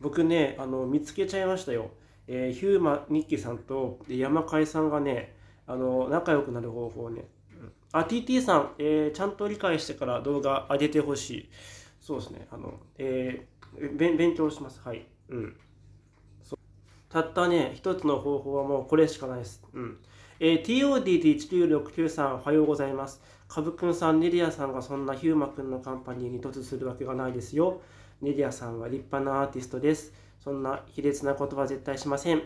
僕ねあの見つけちゃいましたよ、えー、ヒューマニッキーさんと山海さんがねあの仲良くなる方法ねあ TT さん、えー、ちゃんと理解してから動画上げてほしいそうですねあの、えー、勉強しますはいうんたったね一つの方法はもうこれしかないですうんえー、t o d t 1 9 6 9さんおはようございますカブくんさん、ネリアさんがそんなヒューマくんのカンパニーに突するわけがないですよ。ネリアさんは立派なアーティストです。そんな卑劣なことは絶対しません。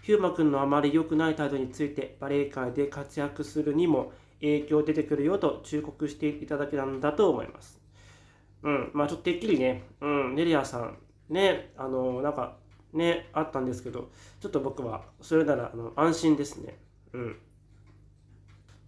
ヒューマくんのあまり良くない態度について、バレエ界で活躍するにも影響出てくるよと忠告していただけたんだと思います。うん、まあちょっとてっきりね、うん、ネリアさん、ね、あの、なんか、ね、あったんですけど、ちょっと僕は、それなら、あの、安心ですね。うん。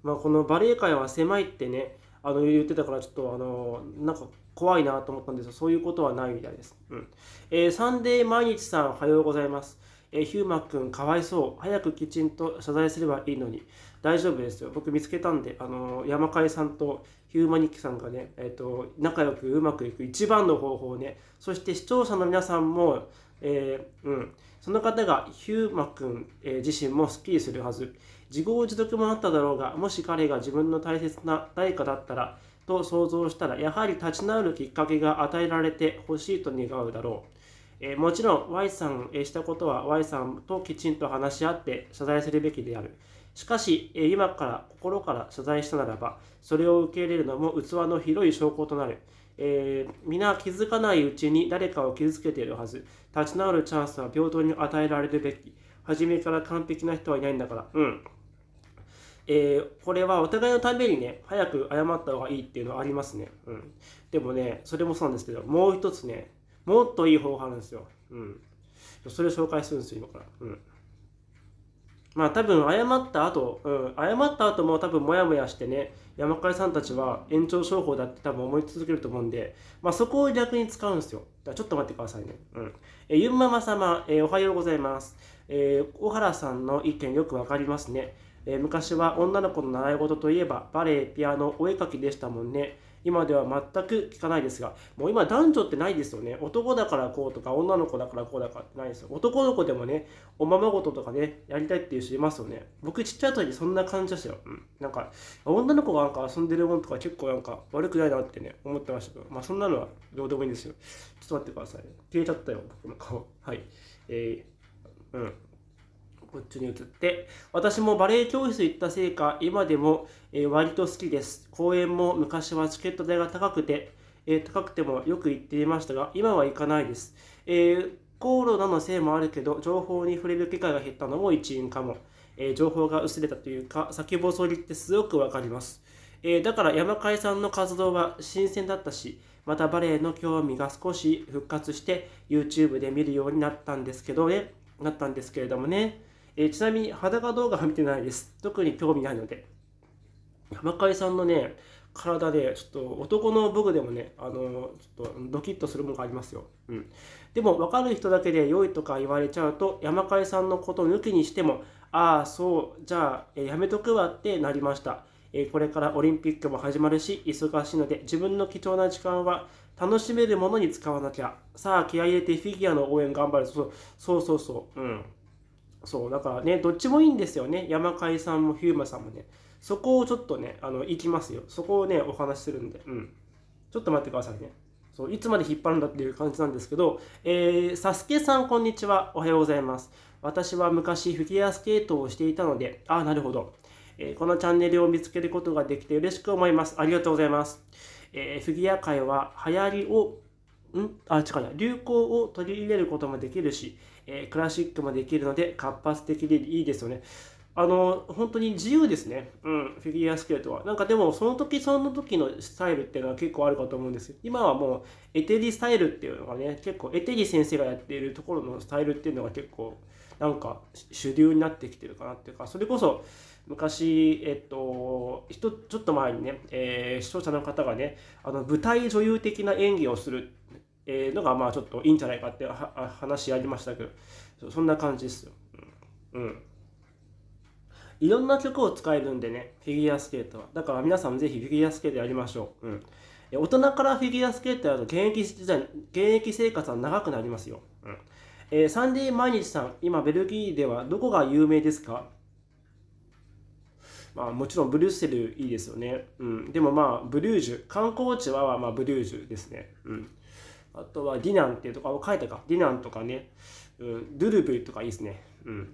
まあ、このバレエ界は狭いってねあの言ってたからちょっとあのなんか怖いなと思ったんですがそういうことはないみたいです、うんえー、サンデー毎日さんおはようございます、えー、ヒューマくんかわいそう早くきちんと謝罪すればいいのに大丈夫ですよ僕見つけたんであの山海さんとヒューマニックさんがね、えーと、仲良くうまくいく一番の方法ねそして視聴者の皆さんも、えー、うん、その方がヒューマくん、えー、自身もスッキリするはず自業自得もあっただろうがもし彼が自分の大切な誰かだったらと想像したらやはり立ち直るきっかけが与えられてほしいと願うだろう、えー、もちろん Y さんしたことは Y さんときちんと話し合って謝罪するべきであるしかし、えー、今から心から謝罪したならばそれを受け入れるのも器の広い証拠となるえー、皆気づかないうちに誰かを傷つけているはず立ち直るチャンスは平等に与えられるべき初めから完璧な人はいないんだからうんえー、これはお互いのためにね、早く謝った方がいいっていうのはありますね。うん。でもね、それもそうなんですけど、もう一つね、もっといい方法あるんですよ。うん。それを紹介するんですよ、今から。うん。まあ多分謝った後、うん、謝った後も多分モヤモヤしてね、山川さんたちは延長商法だって多分思い続けると思うんで、まあそこを逆に使うんですよ。だちょっと待ってくださいね。うん。え、ゆんママ様、えー、おはようございます。えー、小原さんの意見よくわかりますね。えー、昔は女の子の習い事といえばバレエ、ピアノ、お絵描きでしたもんね。今では全く聞かないですが、もう今男女ってないですよね。男だからこうとか、女の子だからこうだからってないですよ。男の子でもね、おままごととかね、やりたいっていう人いますよね。僕ちっちゃい時にそんな感じでしたよ。うん。なんか、女の子がなんか遊んでるもんとか結構なんか悪くないなってね、思ってましたけど、まあそんなのはどうでもいいんですよ。ちょっと待ってください。消えちゃったよ、僕の顔。はい。えー、うん。こっちに移って、私もバレエ教室行ったせいか、今でも、えー、割と好きです。公演も昔はチケット代が高くて、えー、高くてもよく行っていましたが、今は行かないです。えー、コロナのせいもあるけど、情報に触れる機会が減ったのも一因かも。え情報が薄れたというか、先細りってすごくわかります。えだから山海さんの活動は新鮮だったし、またバレエの興味が少し復活して YouTube で見るようになったんですけどね、なったんですけれどもね。えー、ちなみに裸動画は見てないです。特に興味ないので。山海さんのね、体で、ちょっと男の僕でもね、あのちょっとドキッとするものがありますよ。うん。でも、分かる人だけで良いとか言われちゃうと、山海さんのこと抜きにしても、ああ、そう、じゃあ、えー、やめとくわってなりました。えー、これからオリンピックも始まるし、忙しいので、自分の貴重な時間は楽しめるものに使わなきゃ。さあ、気合入れてフィギュアの応援頑張る。そうそうそうそう。うん。そうだからねどっちもいいんですよね山海さんもヒューマさんもねそこをちょっとねあの行きますよそこをねお話しするんでうんちょっと待ってくださいねそういつまで引っ張るんだっていう感じなんですけど、えー、サスケさんこんにちはおはようございます私は昔フィギュアスケートをしていたのでああなるほど、えー、このチャンネルを見つけることができて嬉しく思いますありがとうございます、えー、フィギュア界は流行りをんあ、違うな。流行を取り入れることもできるし、えー、クラシックもできるので活発的でいいですよね。あの、本当に自由ですね。うん、フィギュアスケートは。なんかでも、その時その時のスタイルっていうのは結構あるかと思うんですよ。今はもう、エテリスタイルっていうのがね、結構、エテリ先生がやっているところのスタイルっていうのが結構、なんか主流になってきてるかなっていうか、それこそ、昔、えっと、ちょっと前にね、えー、視聴者の方がね、あの舞台女優的な演技をするのが、まあちょっといいんじゃないかって話ありましたけど、そんな感じですよ。うん。いろんな曲を使えるんでね、フィギュアスケートは。だから皆さんもぜひフィギュアスケートやりましょう。うん。大人からフィギュアスケートやると現役時代、現役生活は長くなりますよ。うん。えー、サンデー毎日さん、今ベルギーではどこが有名ですかあ、もちろんブリュッセルいいですよね、うん、でもまあブリュージュ観光地はまあブリュージュですね、うん、あとはディナンっていうとこ書いたかディナンとかね、うん、ドゥルブとかいいですね、うん、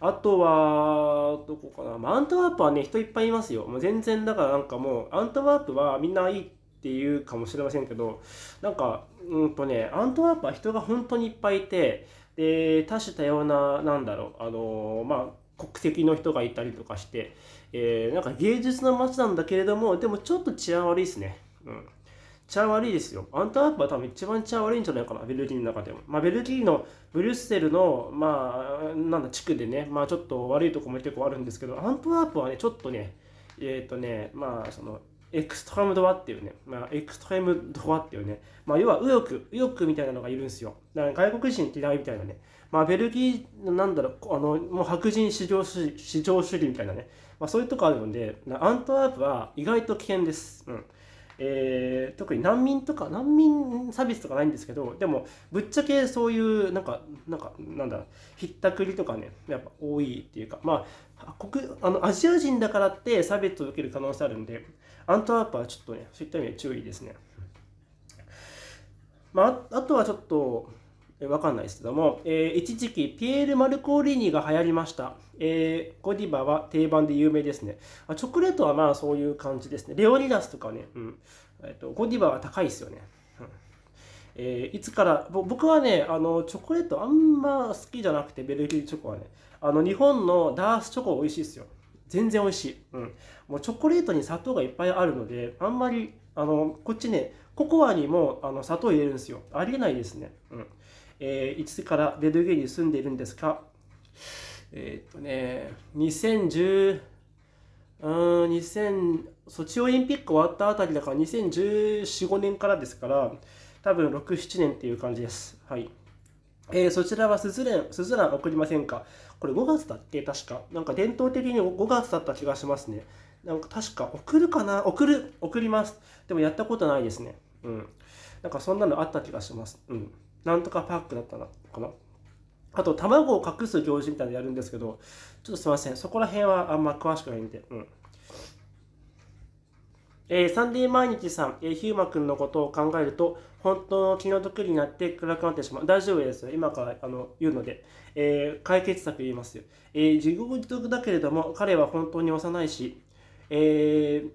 あとはどこかな、アントワープはね人いっぱいいますよもう全然だからなんかもうアントワープはみんないいっていうかもしれませんけどなんかうんとねアントワープは人が本当にいっぱいいてで多種多様ななんだろうあのまあ国籍の人がいたりとかして、えー、なんか芸術の街なんだけれどもでもちょっと治安悪いですねうん治安悪いですよアントワープは多分一番治安悪いんじゃないかなベルギーの中でも、まあ、ベルギーのブリュッセルのまあなんだ地区でねまあちょっと悪いとこも結構あるんですけどアントワープはねちょっとねえっ、ー、とねまあそのエクストラムドアっていうね、まあ、エクストレムドアっていうね、まあ、要は右翼、右翼みたいなのがいるんですよ。だから外国人嫌いみたいなね、まあ、ベルギーなんだろうあのもう白人至上主義至上主義みたいなね、まあ、そういうとこあるのでアントワープは意外と危険です、うんえー、特に難民とか難民差別とかないんですけどでもぶっちゃけそういうなんかなんかなんだひったくりとかねやっぱ多いっていうかまあ国あのアジア人だからって差別を受ける可能性あるんでアントワープはちょっとねそういった意味で注意ですね。まあ、あとはちょっとわかんないですけども、えー、一時期ピエール・マルコーリーニが流行りました、えー、ゴディバは定番で有名ですねあチョコレートはまあそういう感じですねレオニダスとかね、うんえーと、ゴディバは高いですよね、えー、いつから僕はねあのチョコレートあんま好きじゃなくてベルギーチョコはねあの日本のダースチョコ美味しいですよ全然美味しい、うん、もうチョコレートに砂糖がいっぱいあるのであんまりあのこっちねココアにもあの砂糖入れるんですよありえないですね、うんえー、いつからベルギーに住んでいるんですかえー、っとね、2010、うん、2000、ソチオリンピック終わったあたりだから2014、5年からですから、多分6、7年っていう感じです。はい。えー、そちらはすずラん、すずらん送りませんかこれ5月だっけ確か。なんか伝統的に5月だった気がしますね。なんか確か、送るかな送る、送ります。でもやったことないですね。うん。なんかそんなのあった気がします。うん。なんとかパックだったのかな。あと、卵を隠す行事みたいなのやるんですけど、ちょっとすいません。そこら辺はあんま詳しくないんで。うん。えー、サンデー毎日さん、えー、ヒューマくんのことを考えると、本当の気の毒になって暗くなってしまう。大丈夫ですよ。今からあの言うので、えー、解決策言いますよ。えー、自業自得だけれども、彼は本当に幼いし、えー、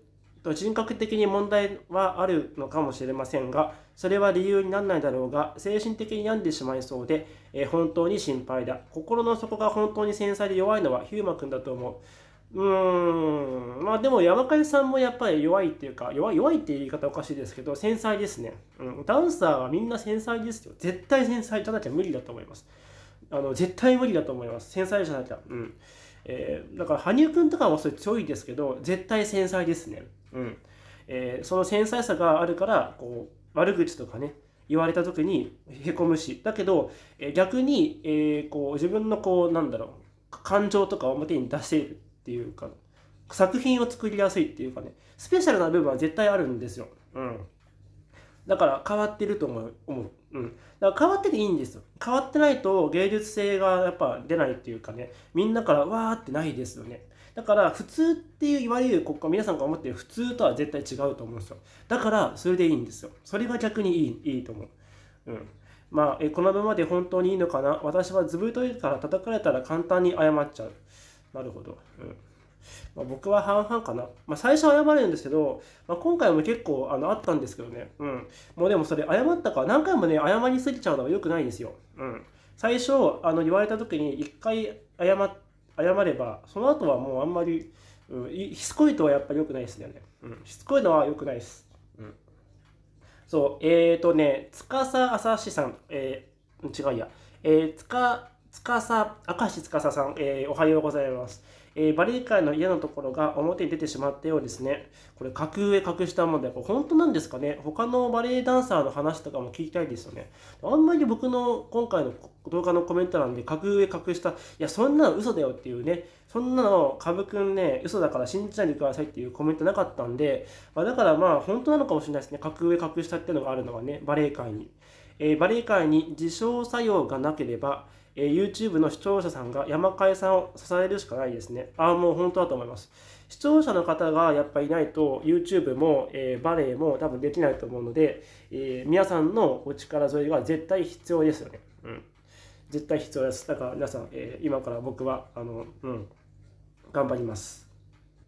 人格的に問題はあるのかもしれませんが、それは理由にならないだろうが、精神的に病んでしまいそうで、えー、本当に心配だ。心の底が本当に繊細で弱いのはヒューマ君だと思う。うーん、まあでも山上さんもやっぱり弱いっていうか、弱い弱いっていう言い方おかしいですけど、繊細ですね。うん、ダンサーはみんな繊細ですよ。絶対繊細じゃなきゃ無理だと思います。あの絶対無理だと思います。繊細じゃなきゃ。うんえー、だから羽生君とかもそれ強いですけど、絶対繊細ですね。うんえー、その繊細さがあるからこう悪口とかね言われた時にへこむしだけど、えー、逆に、えー、こう自分のこうなんだろう感情とか表に出せるっていうか作品を作りやすいっていうかねスペシャルな部分は絶対あるんですよ、うん、だから変わってると思ううん、だから変わってていいんですよ変わってないと芸術性がやっぱ出ないっていうかねみんなからわーってないですよねだから普通っていういわゆる国家皆さんが思ってる普通とは絶対違うと思うんですよだからそれでいいんですよそれが逆にいいいいと思ううんまあえこのままで本当にいいのかな私はずぶといから叩かれたら簡単に謝っちゃうなるほどうんまあ、僕は半々かな。まあ、最初謝るんですけど、まあ、今回も結構あのあったんですけどね。うん。もうでもそれ謝ったか何回もね、謝りすぎちゃうのは良くないんですよ。うん。最初、あの、言われた時に一回謝、謝れば、その後はもうあんまり、うん、しつこいとはやっぱり良くないですよね。うん。しつこいのは良くないです。うん。そう、えっ、ー、とね、司朝志さん、えー、違うや、えー、つか、司、明石司さん、えー、おはようございます。えー、バレエ界の嫌なところが表に出てしまったようですね。これ、格上、格下問題、これ本当なんですかね。他のバレエダンサーの話とかも聞きたいですよね。あんまり僕の今回の動画のコメント欄で、格上、格下、いや、そんなの嘘だよっていうね、そんなの、株くんね、嘘だから信じないでくださいっていうコメントなかったんで、まあ、だからまあ、本当なのかもしれないですね。格上、格下っていうのがあるのがね、バレエ界に。えー、バレエ界に自傷作用がなければ、えー、YouTube の視聴者さんが山海さんを支えるしかないですね。ああ、もう本当だと思います。視聴者の方がやっぱいないと YouTube も、えー、バレエも多分できないと思うので、えー、皆さんのお力添えが絶対必要ですよね。うん。絶対必要です。だから皆さん、えー、今から僕は、あの、うん、頑張ります。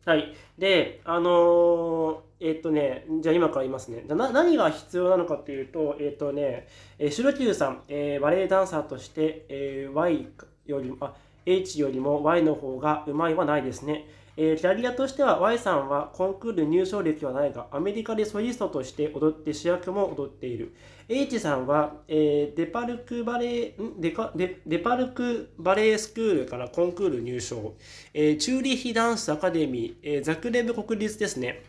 はい。で、あのー、えっとね、じゃあ今から言いますね。じゃな何が必要なのかっていうと、えっとね、えー、シュロキューさん、えー、バレエダンサーとして、えー、Y よりも、あ、H よりも Y の方がうまいはないですね。えー、キャリアとしては Y さんはコンクール入賞歴はないが、アメリカでソリストとして踊って主役も踊っている。H さんは、えー、デパルクバレー、デカデデパルクバレースクールからコンクール入賞。えー、チューリッヒダンスアカデミー、えー、ザクレブ国立ですね。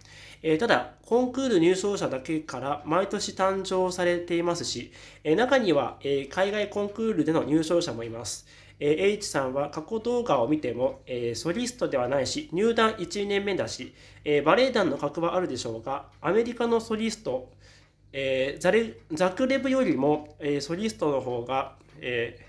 えー、ただ、コンクール入賞者だけから毎年誕生されていますし、えー、中には、えー、海外コンクールでの入賞者もいます。えー、H さんは過去動画を見ても、えー、ソリストではないし、入団1年目だし、えー、バレエ団の格はあるでしょうが、アメリカのソリスト、えー、ザレザクレブよりも、えー、ソリストの方が、え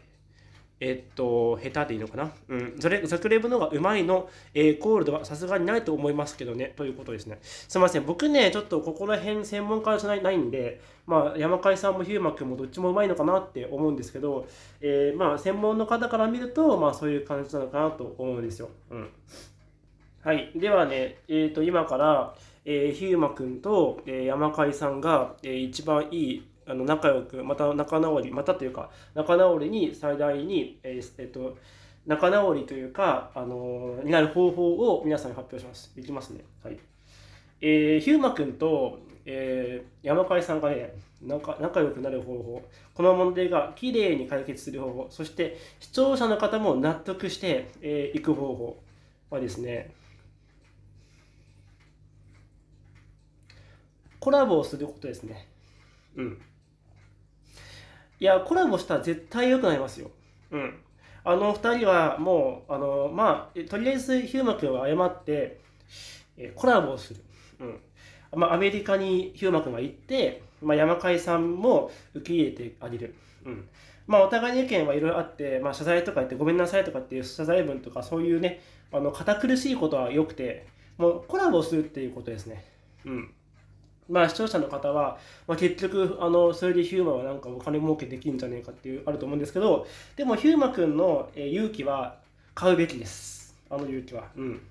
えっと、下手でいいのかな。うん。それ、ザクレブの方がうまいの、えー、コールドはさすがにないと思いますけどね、ということですね。すみません。僕ね、ちょっとここら辺専門家じゃないんで、まあ、山海さんもヒューマ君もどっちもうまいのかなって思うんですけど、えー、まあ、専門の方から見ると、まあ、そういう感じなのかなと思うんですよ。うん。はい。ではね、えっ、ー、と、今から、えー、ヒューマ君と、えー、山海さんが、えー、一番いいあの仲良くまた仲直りまたというか仲直りに最大に、えーえっと仲直りというか、あのになる方法を皆さんに発表します。いきますね。はい。えー、ヒューマんと、えー、山海さんがね、仲仲良くなる方法、この問題がきれいに解決する方法、そして視聴者の方も納得してい、えー、く方法はですね、コラボをすることですね。うん。いやコラボしたら絶対良くなりますようんあの2人はもうあのまあとりあえずヒューマ君は謝ってえコラボをする、うんまあ、アメリカにヒューマ君が行って、まあ、山海さんも受け入れてあげる、うんまあ、お互いの意見はいろいろあって、まあ、謝罪とか言ってごめんなさいとかっていう謝罪文とかそういうねあの堅苦しいことは良くてもうコラボするっていうことですねうんまあ視聴者の方は、まあ、結局あのそれでヒューマはなんかお金儲けできるんじゃねえかっていうあると思うんですけどでもヒューマくんの、え勇気は買うべきですあの勇気はうん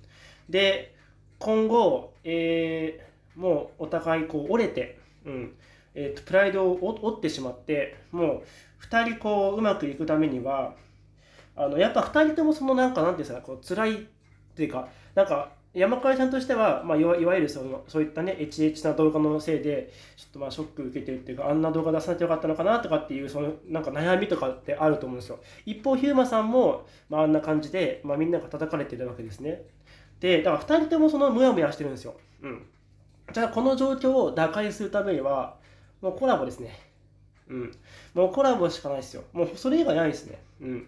で今後、えー、もうお互いこう折れて、うんえーと、とプライドを折ってしまってもう2人こううまくいくためにはあのやっぱ2人ともそのなんかなんていうんですかこう辛いっていうかなんか山川さんとしては、まあ、いわゆるそのそういったね、エチエチな動画のせいで、ちょっとまあショック受けてるっていうか、あんな動画出さなきゃよかったのかなとかっていう、そのなんか悩みとかってあると思うんですよ。一方、ヒューマさんも、まあ、あんな感じで、まあ、みんなが叩かれてるわけですね。で、だから2人ともそのムヤムヤしてるんですよ。うん。じゃあ、この状況を打開するためには、もうコラボですね。うん。もうコラボしかないですよ。もうそれ以外ないですね。うん。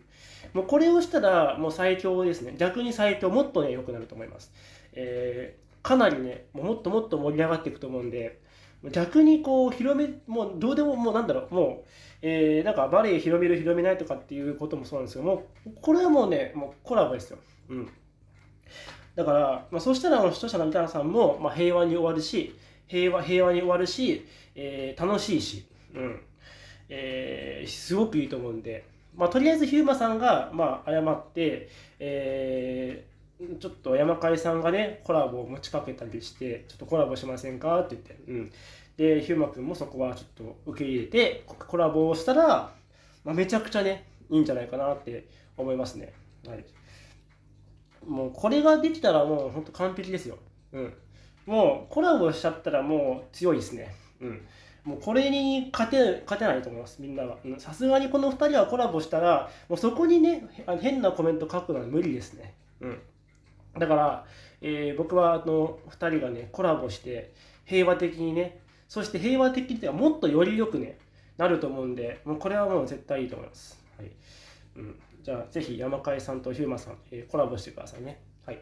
もうこれをしたらもう最強ですね逆に最強もっとね良くなると思います、えー、かなりねもっともっと盛り上がっていくと思うんで逆にこう広めもうどうでももうなんだろうもう、えー、なんかバレエ広める広めないとかっていうこともそうなんですけどもこれはもうねもうコラボですようんだから、まあ、そうしたら視聴者の三さんも、まあ、平和に終わるし平和平和に終わるし、えー、楽しいし、うんえー、すごくいいと思うんでまあ、とりあえずヒューマさんが、まあ、謝って、えー、ちょっと山刈さんがね、コラボを持ちかけたりして、ちょっとコラボしませんかって言って、うん。で、ヒューマ君もそこはちょっと受け入れて、コラボをしたら、まあ、めちゃくちゃね、いいんじゃないかなって思いますね。はい。もう、これができたらもう、ほんと完璧ですよ。うん。もう、コラボしちゃったらもう強いですね。うん。もうこれに勝て勝てないと思いますみんなはさすがにこの2人はコラボしたらもうそこにね変なコメント書くのは無理ですねうんだから、えー、僕はあの2人がねコラボして平和的にねそして平和的ってもっとより良くねなると思うんでもうこれはもう絶対いいと思います、はいうん、じゃあぜひ山海さんとヒューマさん、えー、コラボしてくださいねはい